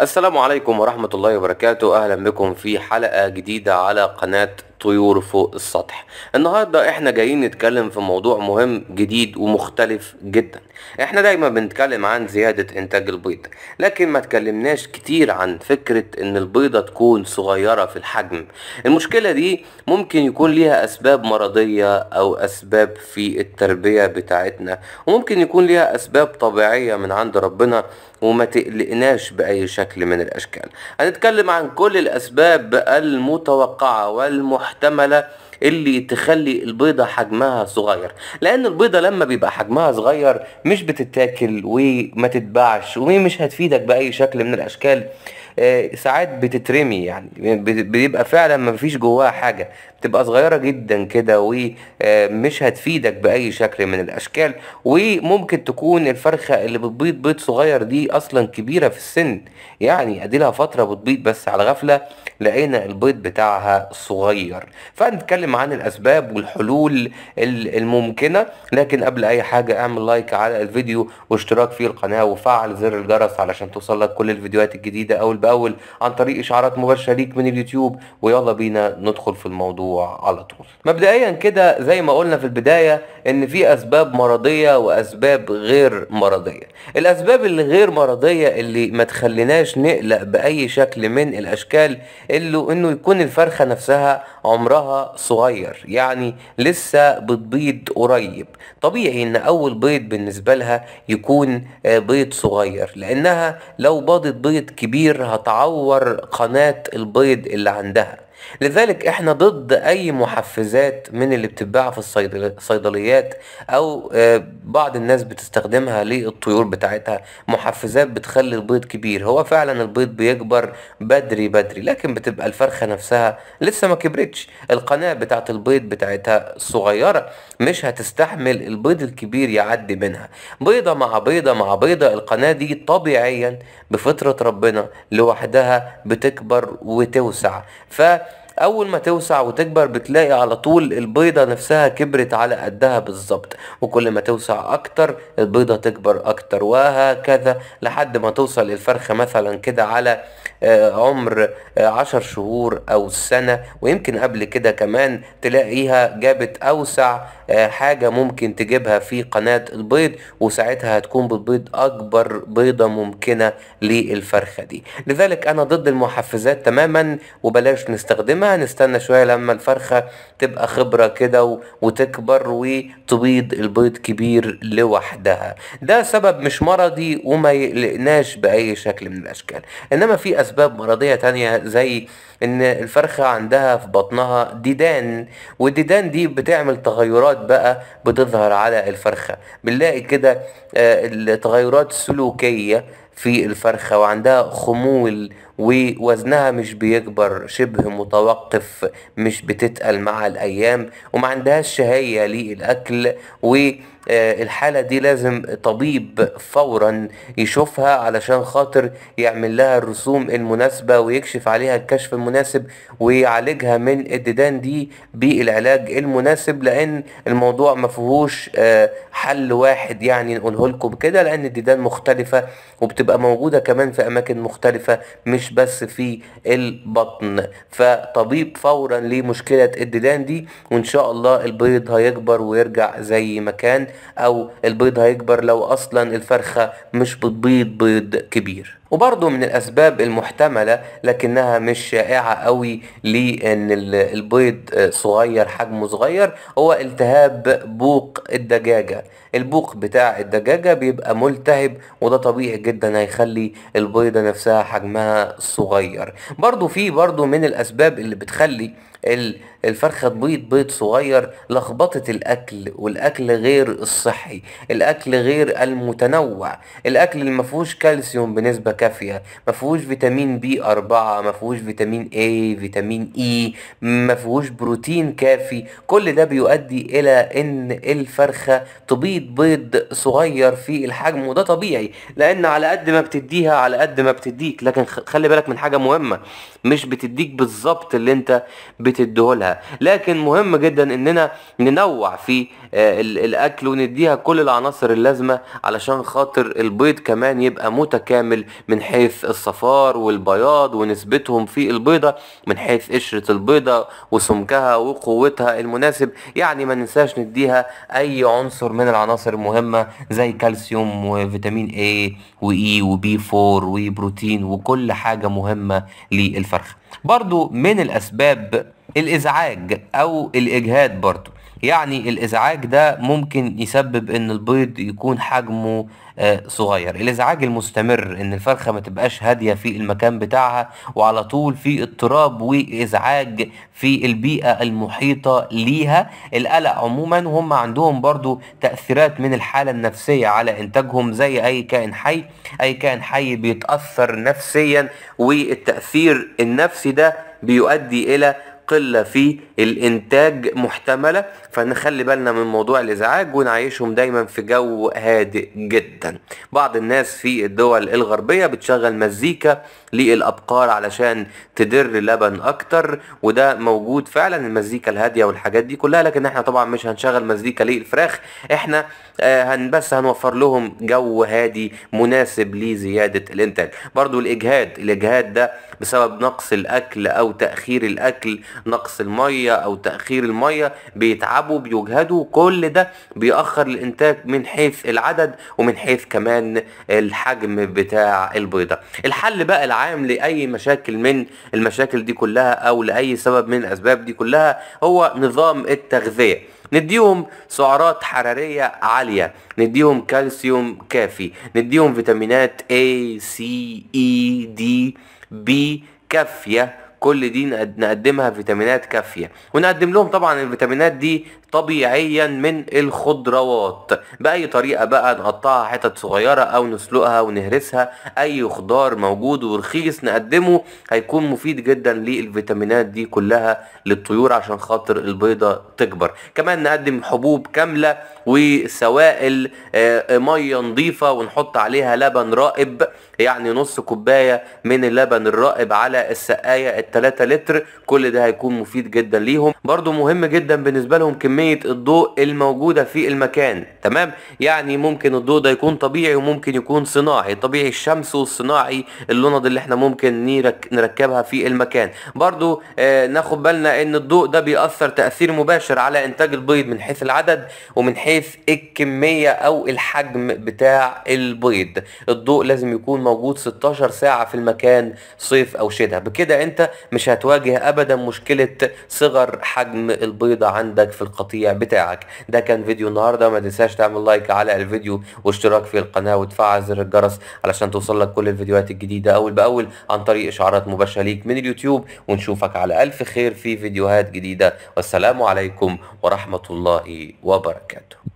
السلام عليكم ورحمة الله وبركاته أهلا بكم في حلقة جديدة على قناة طيور فوق السطح النهاردة احنا جايين نتكلم في موضوع مهم جديد ومختلف جدا احنا دايما بنتكلم عن زيادة انتاج البيض لكن ما تكلمناش كتير عن فكرة ان البيضة تكون صغيرة في الحجم المشكلة دي ممكن يكون ليها اسباب مرضية او اسباب في التربية بتاعتنا وممكن يكون ليها اسباب طبيعية من عند ربنا وما تقلقناش باي شكل من الاشكال هنتكلم عن كل الاسباب المتوقعه والمحتمله اللي تخلي البيضة حجمها صغير لأن البيضة لما بيبقى حجمها صغير مش بتتاكل وما تتباعش ومش هتفيدك بأي شكل من الأشكال آه، ساعات بتترمي يعني بيبقى فعلا ما فيش جواها حاجة بتبقى صغيرة جدا كده ومش آه، هتفيدك بأي شكل من الأشكال وممكن تكون الفرخة اللي بتبيض بيض صغير دي أصلا كبيرة في السن يعني أديلها فترة بتبيض بس على غفلة لقينا البيض بتاعها صغير فهنتكلم عن الأسباب والحلول الممكنة لكن قبل أي حاجة اعمل لايك على الفيديو واشتراك في القناة وفعل زر الجرس علشان توصلك كل الفيديوهات الجديدة أو باول عن طريق اشعارات مباشره ليك من اليوتيوب ويلا بينا ندخل في الموضوع على طول مبدئيا كده زي ما قلنا في البدايه ان في اسباب مرضيه واسباب غير مرضيه الاسباب الغير مرضيه اللي ما تخليناش نقلق باي شكل من الاشكال اللي انه يكون الفرخه نفسها عمرها صغير يعني لسه بتبيض قريب طبيعي ان اول بيض بالنسبه لها يكون آه، بيض صغير لانها لو باضت بيض كبير هتعور قناة البيض اللي عندها لذلك احنا ضد اي محفزات من اللي بتتباع في الصيدليات او آه، بعض الناس بتستخدمها للطيور بتاعتها محفزات بتخلي البيض كبير هو فعلا البيض بيكبر بدري بدري لكن بتبقى الفرخة نفسها لسه ما كبرتش القناة بتاعت البيض بتاعتها صغيرة مش هتستحمل البيض الكبير يعدي منها بيضة مع بيضة مع بيضة القناة دي طبيعيا بفطرة ربنا لوحدها بتكبر وتوسع ف اول ما توسع وتكبر بتلاقي على طول البيضة نفسها كبرت على قدها بالظبط وكل ما توسع اكتر البيضة تكبر اكتر وهكذا لحد ما توصل الفرخة مثلا كده على آه، عمر آه، عشر شهور او سنة ويمكن قبل كده كمان تلاقيها جابت اوسع آه، حاجة ممكن تجيبها في قناة البيض وساعتها هتكون بتبيض أكبر بيضة ممكنة للفرخة دي لذلك أنا ضد المحفزات تماما وبلاش نستخدمها نستنى شوية لما الفرخة تبقى خبرة كده وتكبر وتبيض البيض كبير لوحدها ده سبب مش مرضي وما يقلقناش بأي شكل من الأشكال إنما في أسباب مرضية تانية زي إن الفرخة عندها في بطنها ديدان والديدان دي بتعمل تغيرات بقى بتظهر على الفرخة بنلاقي كده آه، التغيرات السلوكية في الفرخة وعندها خمول ووزنها مش بيكبر شبه متوقف مش بتتقل مع الأيام وما عندهاش شهية للأكل والحالة دي لازم طبيب فورا يشوفها علشان خاطر يعمل لها الرسوم المناسبة ويكشف عليها الكشف المناسب ويعالجها من الديدان دي بالعلاج المناسب لأن الموضوع مفهوش آه، حل واحد يعني نقوله لكم كده لأن الديدان مختلفة وبتبقى موجودة كمان في أماكن مختلفة مش مش بس في البطن فطبيب فورا لمشكلة الديدان دي وان شاء الله البيض هيكبر ويرجع زي ما كان او البيض هيكبر لو اصلا الفرخة مش بتبيض بيض كبير وبرضه من الأسباب المحتملة لكنها مش شائعة قوي لأن البيض صغير حجمه صغير هو التهاب بوق الدجاجة البوق بتاع الدجاجة بيبقى ملتهب وده طبيعي جدا هيخلي البيضة نفسها حجمها صغير برضه في برضه من الأسباب اللي بتخلي الفرخه تبيض بيض صغير لخبطه الاكل والاكل غير الصحي الاكل غير المتنوع الاكل اللي مفهوش كالسيوم بنسبه كافيه مفهوش فيتامين بي أربعة مفهوش فيتامين اي فيتامين اي e، مفهوش بروتين كافي كل ده بيؤدي الى ان الفرخه تبيض بيض صغير في الحجم وده طبيعي لان على قد ما بتديها على قد ما بتديك لكن خلي بالك من حاجه مهمه مش بتديك بالظبط اللي انت بت بتديهولها لكن مهم جدا اننا ننوع في آه، الاكل ونديها كل العناصر اللازمه علشان خاطر البيض كمان يبقى متكامل من حيث الصفار والبياض ونسبتهم في البيضه من حيث قشره البيضه وسمكها وقوتها المناسب يعني ما ننساش نديها اي عنصر من العناصر المهمه زي كالسيوم وفيتامين اي وإي e وبي 4 وبروتين e وكل حاجه مهمه للفرخه برضو من الاسباب الازعاج او الاجهاد برضو يعني الازعاج ده ممكن يسبب ان البيض يكون حجمه آه، صغير الازعاج المستمر ان الفرخه ما تبقاش هاديه في المكان بتاعها وعلى طول في اضطراب وازعاج في البيئه المحيطه ليها القلق عموما هم عندهم برضو تاثيرات من الحاله النفسيه على انتاجهم زي اي كائن حي اي كائن حي بيتاثر نفسيا والتاثير النفسي ده بيؤدي الى قلة في الإنتاج محتملة فنخلي بالنا من موضوع الإزعاج ونعيشهم دايما في جو هادئ جدا بعض الناس في الدول الغربية بتشغل مزيكا للأبقار علشان تدر لبن أكتر وده موجود فعلا المزيكا الهادية والحاجات دي كلها لكن احنا طبعا مش هنشغل مزيكا للفراخ احنا آه، هن بس هنوفر لهم جو هادي مناسب لزيادة الإنتاج برضو الإجهاد الإجهاد ده بسبب نقص الأكل أو تأخير الأكل نقص الميه او تاخير الميه بيتعبوا بيجهدوا كل ده بيأخر الانتاج من حيث العدد ومن حيث كمان الحجم بتاع البيضه الحل بقى العام لاي مشاكل من المشاكل دي كلها او لاي سبب من الاسباب دي كلها هو نظام التغذيه نديهم سعرات حرارية عالية نديهم كالسيوم كافي نديهم فيتامينات A C E D B كافية كل دي نقدمها فيتامينات كافية ونقدم لهم طبعا الفيتامينات دي طبيعيا من الخضروات بأي طريقة بقى نقطعها حتت صغيرة أو نسلقها ونهرسها أي خضار موجود ورخيص نقدمه هيكون مفيد جدا للفيتامينات دي كلها للطيور عشان خاطر البيضة تكبر كمان نقدم حبوب كاملة وسوائل آه، مية نظيفة ونحط عليها لبن رائب يعني نص كوباية من اللبن الرائب على السقاية 3 لتر كل ده هيكون مفيد جدا ليهم برضو مهم جدا بالنسبة لهم كمية الضوء الموجودة في المكان تمام يعني ممكن الضوء ده يكون طبيعي وممكن يكون صناعي طبيعي الشمس والصناعي اللوند اللي احنا ممكن نركبها في المكان برضو آه ناخد بالنا ان الضوء ده بيأثر تأثير مباشر على انتاج البيض من حيث العدد ومن حيث الكمية او الحجم بتاع البيض الضوء لازم يكون موجود 16 ساعة في المكان صيف او شتاء بكده انت مش هتواجه ابدا مشكله صغر حجم البيضه عندك في القطيع بتاعك ده كان فيديو النهارده ما تنساش تعمل لايك على الفيديو واشتراك في القناه وتفعل زر الجرس علشان توصل لك كل الفيديوهات الجديده اول باول عن طريق اشعارات مباشره ليك من اليوتيوب ونشوفك على الف خير في فيديوهات جديده والسلام عليكم ورحمه الله وبركاته